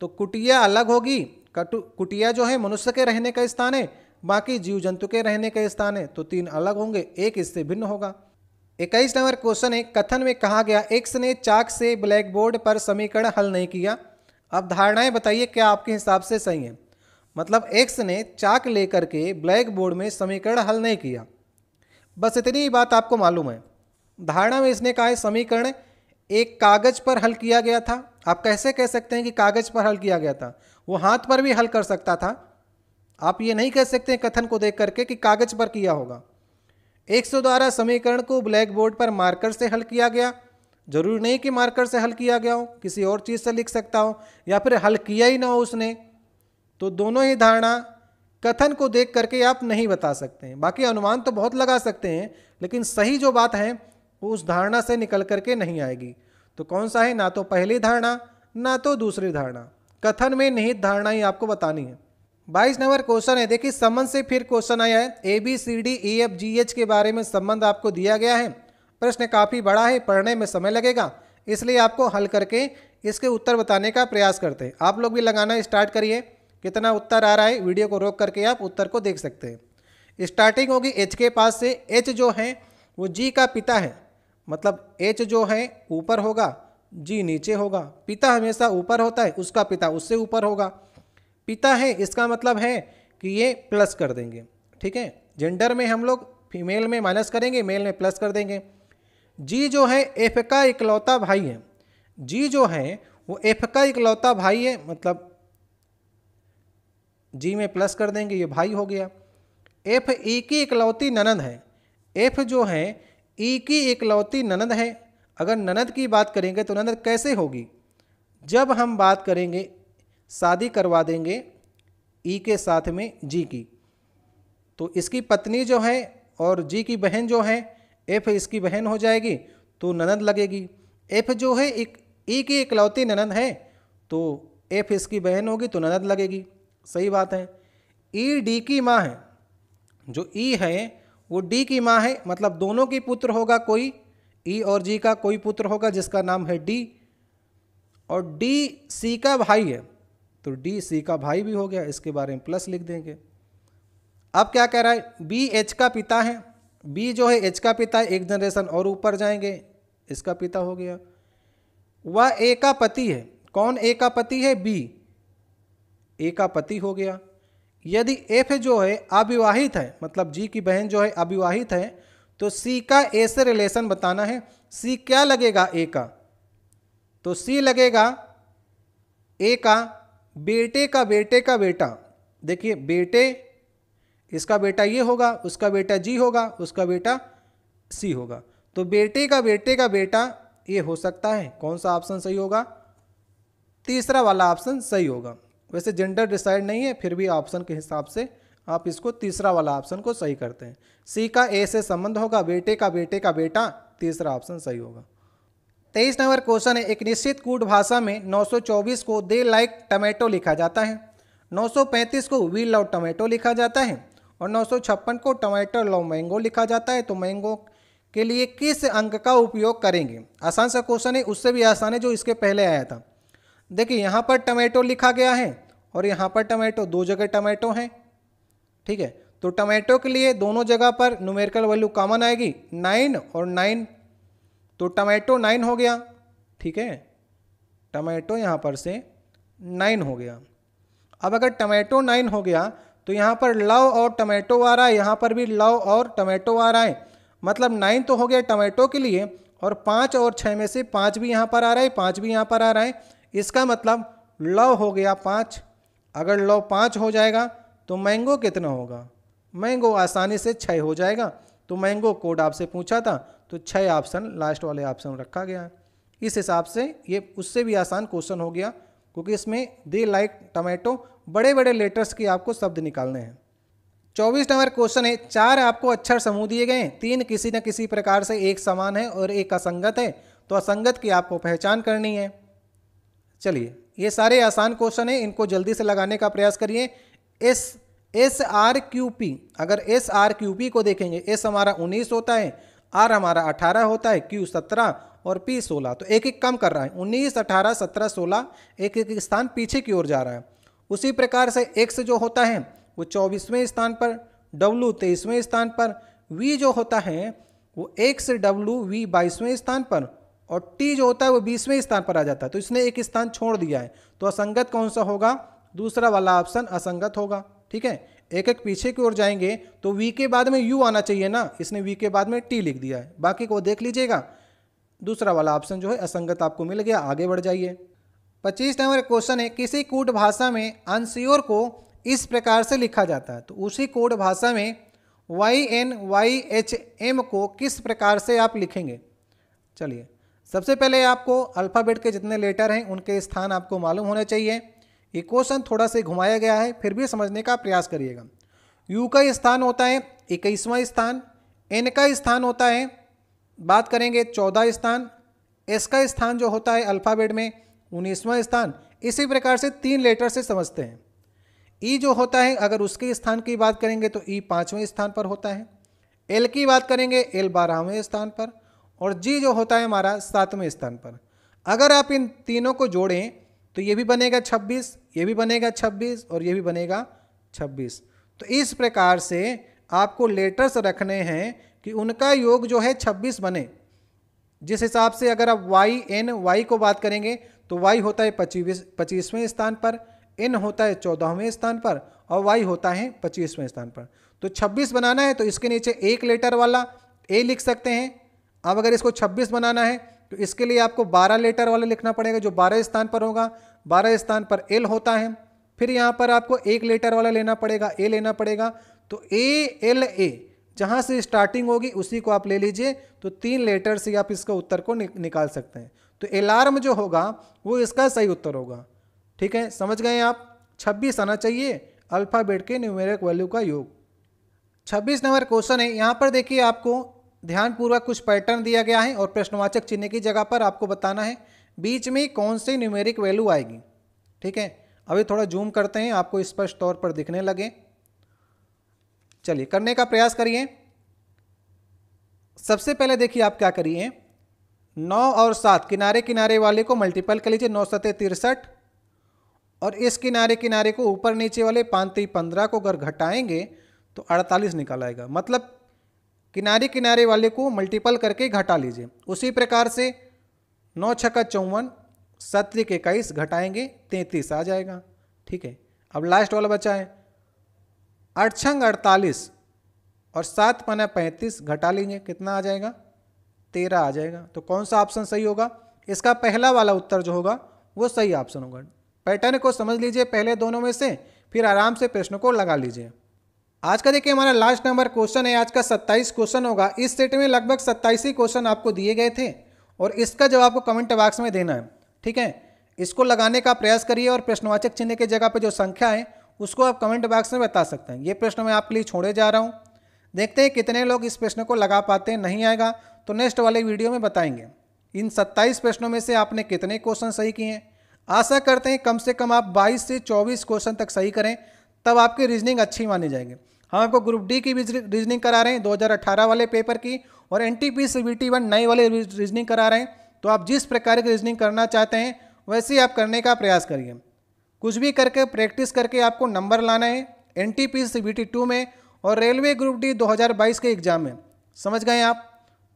तो कुटिया अलग होगी कटु कुटिया जो है मनुष्य के रहने का स्थान है बाकी जीव जंतु के रहने का स्थान है तो तीन अलग होंगे एक इससे भिन्न होगा इक्कीस नंबर क्वेश्चन है कथन में कहा गया एक्स ने चाक से ब्लैक बोर्ड पर समीकरण हल नहीं किया अब धारणाएं बताइए क्या आपके हिसाब से सही हैं मतलब एक्स ने चाक लेकर के ब्लैक बोर्ड में समीकरण हल नहीं किया बस इतनी ही बात आपको मालूम है धारणा में इसने कहा है समीकरण एक कागज पर हल किया गया था आप कैसे कह सकते हैं कि कागज पर हल किया गया था वो हाथ पर भी हल कर सकता था आप ये नहीं कह सकते कथन को देख करके कि कागज पर किया होगा एक सौ द्वारा समीकरण को ब्लैक बोर्ड पर मार्कर से हल किया गया जरूरी नहीं कि मार्कर से हल किया गया हो किसी और चीज़ से लिख सकता हो या फिर हल किया ही ना हो उसने तो दोनों ही धारणा कथन को देख करके आप नहीं बता सकते हैं बाकी अनुमान तो बहुत लगा सकते हैं लेकिन सही जो बात है वो उस धारणा से निकल करके नहीं आएगी तो कौन सा है ना तो पहली धारणा ना तो दूसरी धारणा कथन में निहित धारणा ही आपको बतानी है बाईस नंबर क्वेश्चन है देखिए संबंध से फिर क्वेश्चन आया है A B C D E F G H के बारे में संबंध आपको दिया गया है प्रश्न काफ़ी बड़ा है पढ़ने में समय लगेगा इसलिए आपको हल करके इसके उत्तर बताने का प्रयास करते हैं आप लोग भी लगाना स्टार्ट करिए कितना उत्तर आ रहा है वीडियो को रोक करके आप उत्तर को देख सकते हैं स्टार्टिंग होगी एच के पास से एच जो है वो जी का पिता है मतलब एच जो है ऊपर होगा जी नीचे होगा पिता हमेशा ऊपर होता है उसका पिता उससे ऊपर होगा पिता है इसका मतलब है कि ये प्लस कर देंगे ठीक है जेंडर में हम लोग फीमेल में माइनस करेंगे मेल में प्लस कर देंगे जी जो है एफ का इकलौता भाई है जी जो है वो एफ का इकलौता भाई है मतलब जी में प्लस कर देंगे ये भाई हो गया एफ ई की इकलौती ननद है एफ जो है एक ही एकलौती ननद है अगर ननद की बात करेंगे तो ननद कैसे होगी जब हम बात करेंगे शादी करवा देंगे ई के साथ में जी की तो इसकी पत्नी जो है और जी की बहन जो है एफ इसकी बहन हो जाएगी तो ननद लगेगी एफ जो है एक ई की इकलौती ननद है तो एफ इसकी बहन होगी तो ननद लगेगी सही बात है ई डी की माँ है जो ई है वो डी की माँ है मतलब दोनों की पुत्र होगा कोई ई e और जी का कोई पुत्र होगा जिसका नाम है डी और डी सी का भाई है तो डी सी का भाई भी हो गया इसके बारे में प्लस लिख देंगे अब क्या कह रहा है बी एच का पिता है बी जो है एच का पिता है एक जनरेशन और ऊपर जाएंगे इसका पिता हो गया वह ए का पति है कौन ए का पति है बी ए का पति हो गया यदि एफ जो है अविवाहित है मतलब जी की बहन जो है अविवाहित है तो सी का ए से रिलेशन बताना है सी क्या लगेगा ए का तो सी लगेगा ए का बेटे का बेटे का बेटा देखिए बेटे इसका बेटा ये होगा उसका बेटा जी होगा उसका बेटा सी होगा तो बेटे का बेटे का बेटा ये हो सकता है कौन सा ऑप्शन सही होगा तीसरा वाला ऑप्शन सही होगा वैसे जेंडर डिसाइड नहीं है फिर भी ऑप्शन के हिसाब से आप इसको तीसरा वाला ऑप्शन को सही करते हैं सी का ए से संबंध होगा बेटे का बेटे का बेटा तीसरा ऑप्शन सही होगा तेईस नंबर क्वेश्चन है एक निश्चित कूट भाषा में 924 को दे लाइक टमेटो लिखा जाता है 935 को वी लव टमेटो लिखा जाता है और 956 को टमाटो लव मैंगो लिखा जाता है तो मैंगो के लिए किस अंक का उपयोग करेंगे आसान सा क्वेश्चन है उससे भी आसान है जो इसके पहले आया था देखिए यहाँ पर टमेटो लिखा गया है और यहाँ पर टमाटो दो जगह टमाटो हैं ठीक है तो टमेटो के लिए दोनों जगह पर न्यूमेरिकल वैल्यू कॉमन आएगी नाइन और नाइन तो टमाटो नाइन हो गया ठीक है टमेटो यहाँ पर से नाइन हो गया अब अगर टमाटो नाइन हो गया तो यहाँ पर लव और टमाटो आ रहा है यहाँ पर भी लव और टमाटो आ रहा है मतलब नाइन तो हो गया टमाटो के लिए और पाँच और छः में से पाँच भी यहाँ पर आ रहा है पाँच भी यहाँ पर आ रहा है इसका मतलब लव हो गया पाँच अगर लव पाँच हो जाएगा तो मैंगो कितना होगा मैंगो आसानी से छः हो जाएगा तो मैंगो कोड आपसे पूछा था तो छः ऑप्शन लास्ट वाले ऑप्शन रखा गया है इस हिसाब से ये उससे भी आसान क्वेश्चन हो गया क्योंकि इसमें दे लाइक टमाटो बड़े बड़े लेटर्स के आपको शब्द निकालने हैं चौबीस नंबर क्वेश्चन है चार आपको अक्षर समूह दिए गए हैं तीन किसी न किसी प्रकार से एक समान है और एक असंगत है तो असंगत की आपको पहचान करनी है चलिए ये सारे आसान क्वेश्चन हैं इनको जल्दी से लगाने का प्रयास करिए S S R Q P अगर एस आर क्यू पी को देखेंगे एस हमारा उन्नीस होता है आर हमारा अठारह होता है क्यू सत्रह और पी सोलह तो एक एक कम कर रहा है उन्नीस अठारह सत्रह सोलह एक एक स्थान पीछे की ओर जा रहा है उसी प्रकार से एक्स जो होता है वो चौबीसवें स्थान पर डब्लू तेईसवें स्थान पर वी जो होता है वो एक्स डब्लू वी बाईसवें स्थान पर और टी जो होता है वो बीसवें स्थान पर आ जाता है तो इसने एक स्थान छोड़ दिया है तो असंगत कौन सा होगा दूसरा वाला ऑप्शन असंगत होगा ठीक है एक एक पीछे की ओर जाएंगे तो वी के बाद में यू आना चाहिए ना इसने वी के बाद में टी लिख दिया है बाकी को देख लीजिएगा दूसरा वाला ऑप्शन जो है असंगत आपको मिल गया आगे बढ़ जाइए पच्चीस नंबर क्वेश्चन है किसी कूट भाषा में अनस्योर को इस प्रकार से लिखा जाता है तो उसी कोड भाषा में Y N Y H M को किस प्रकार से आप लिखेंगे चलिए सबसे पहले आपको अल्फ़ाबेट के जितने लेटर हैं उनके स्थान आपको मालूम होने चाहिए ये क्वेश्चन थोड़ा से घुमाया गया है फिर भी समझने का प्रयास करिएगा यू का स्थान होता है इक्कीसवां स्थान एन का स्थान होता है बात करेंगे चौदह स्थान एस का स्थान जो होता है अल्फ़ाबेट में उन्नीसवां स्थान इसी प्रकार से तीन लेटर से समझते हैं ई जो होता है अगर उसके स्थान की बात करेंगे तो ई पाँचवें स्थान पर होता है एल की बात करेंगे एल बारहवें स्थान पर और जी जो होता है हमारा सातवें स्थान पर अगर आप इन तीनों को जोड़ें तो ये भी बनेगा छब्बीस ये भी बनेगा छब्बीस और ये भी बनेगा छब्बीस तो इस प्रकार से आपको लेटर्स रखने हैं कि उनका योग जो है छब्बीस बने जिस हिसाब से अगर आप वाई एन वाई को बात करेंगे तो वाई होता है पच्चीस पच्चीसवें स्थान पर एन होता है चौदहवें स्थान पर और वाई होता है पच्चीसवें स्थान पर तो छब्बीस बनाना है तो इसके नीचे एक लेटर वाला ए लिख सकते हैं अब अगर इसको 26 बनाना है तो इसके लिए आपको 12 लेटर वाला लिखना पड़ेगा जो 12 स्थान पर होगा 12 स्थान पर एल होता है फिर यहाँ पर आपको एक लेटर वाला लेना पड़ेगा ए लेना पड़ेगा तो ए एल ए जहाँ से स्टार्टिंग होगी उसी को आप ले लीजिए तो तीन लेटर से आप इसका उत्तर को नि, निकाल सकते हैं तो एलार्म जो होगा वो इसका सही उत्तर होगा ठीक है समझ गए आप 26 आना चाहिए अल्फ़ाबेट के न्यूमेरिक वैल्यू का योग 26 नंबर क्वेश्चन है यहाँ पर देखिए आपको ध्यानपूर्वक कुछ पैटर्न दिया गया है और प्रश्नवाचक चिन्ह की जगह पर आपको बताना है बीच में कौन सी न्यूमेरिक वैल्यू आएगी ठीक है अभी थोड़ा जूम करते हैं आपको स्पष्ट तौर पर दिखने लगे चलिए करने का प्रयास करिए सबसे पहले देखिए आप क्या करिए नौ और सात किनारे किनारे वाले को मल्टीपल कर लीजिए नौ सतह तिरसठ और इस किनारे किनारे को ऊपर नीचे वाले पाँच तीन पंद्रह को अगर घटाएंगे तो अड़तालीस निकल आएगा मतलब किनारे किनारे वाले को मल्टीपल करके घटा लीजिए उसी प्रकार से नौ छक्का चौवन सत्रिक इक्कीस घटाएंगे तैंतीस आ जाएगा ठीक है अब लास्ट वाला बचा है अड़छंग अड़तालीस और सात पना पैंतीस घटा लेंगे कितना आ जाएगा तेरह आ जाएगा तो कौन सा ऑप्शन सही होगा इसका पहला वाला उत्तर जो होगा वो सही ऑप्शन होगा पैटर्न को समझ लीजिए पहले दोनों में से फिर आराम से प्रश्न को लगा लीजिए आज का देखिए हमारा लास्ट नंबर क्वेश्चन है आज का 27 क्वेश्चन होगा इस सेट में लगभग सत्ताईस ही क्वेश्चन आपको दिए गए थे और इसका जवाब आपको कमेंट बॉक्स में देना है ठीक है इसको लगाने का प्रयास करिए और प्रश्नवाचक चिन्ह की जगह पर जो संख्या है उसको आप कमेंट बॉक्स में बता सकते हैं ये प्रश्न मैं आपके लिए छोड़े जा रहा हूँ देखते हैं कितने लोग इस प्रश्न को लगा पाते हैं नहीं आएगा तो नेक्स्ट वाले वीडियो में बताएंगे इन 27 प्रश्नों में से आपने कितने क्वेश्चन सही किए हैं आशा करते हैं कम से कम आप 22 से 24 क्वेश्चन तक सही करें तब आपकी रीजनिंग अच्छी मानी जाएगी हम आपको ग्रुप डी की भी रीजनिंग करा रहे हैं 2018 वाले पेपर की और N T P C B T one नई वाले रीजनिंग करा रहे हैं तो आप जिस प्रकार की रीजनिंग करना चाहते हैं वैसे ही आप करने का प्रयास करिए कुछ भी करके प्रैक्टिस करके आपको नंबर लाना है N T P C B T two में और रेलवे ग्रुप डी 2022 के एग्ज़ाम में समझ गए आप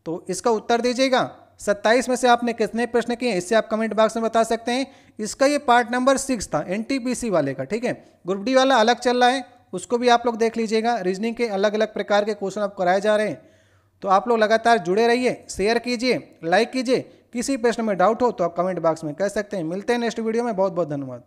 तो इसका उत्तर दीजिएगा सत्ताईस में से आपने कितने प्रश्न किए इससे आप कमेंट बॉक्स में बता सकते हैं इसका ये पार्ट नंबर सिक्स था एनटीपीसी वाले का ठीक है ग्रुप डी वाला अलग चल रहा है उसको भी आप लोग देख लीजिएगा रीजनिंग के अलग अलग प्रकार के क्वेश्चन आप कराए जा रहे हैं तो आप लोग लगातार जुड़े रहिए शेयर कीजिए लाइक कीजिए किसी प्रश्न में डाउट हो तो आप कमेंट बॉक्स में कह सकते हैं मिलते हैं नेक्स्ट वीडियो में बहुत बहुत धन्यवाद